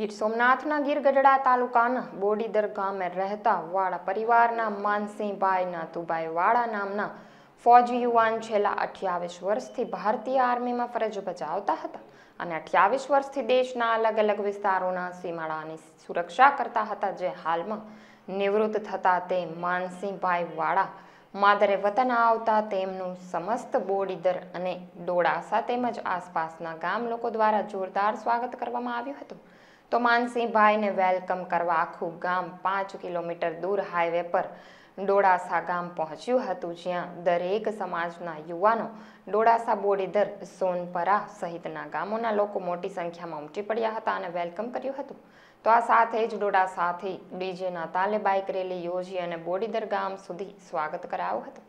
ગીર સોમનાથના ગીર ગઢડા તાલુકાના બોડીદર ગામે રહેતા વાળા પરિવારના માનસિંહભાઈના તુભાઈ વાળા નામના ફોજી યુવાન છેલ્લા અઠ્યાવીસ વર્ષથી ભારતીય આર્મીમાં ફરજ બજાવતા હતા અને અઠ્યાવીસ વર્ષથી દેશના અલગ અલગ વિસ્તારોના સીમાડાની સુરક્ષા કરતા હતા જે હાલમાં નિવૃત્ત થતા તે માનસિંહભાઈ વાળા માદરે વતન આવતા તેમનું સમસ્ત બોડીદર અને ડોળાસા તેમજ આસપાસના ગામ લોકો દ્વારા જોરદાર સ્વાગત કરવામાં આવ્યું હતું તો માનસિંહભાઈને વેલકમ કરવા આખું ગામ પાંચ કિલોમીટર દૂર હાઈવે પર ડોળાસા ગામ પહોંચ્યું હતું જ્યાં દરેક સમાજના યુવાનો ડોળાસા બોડીધર સોનપરા સહિતના ગામોના લોકો મોટી સંખ્યામાં ઉમટી પડ્યા હતા અને વેલકમ કર્યું હતું તો આ સાથે જ ડોળાસાથી ડીજેના તાલે બાઇક રેલી યોજી અને બોડીદર ગામ સુધી સ્વાગત કરાયું હતું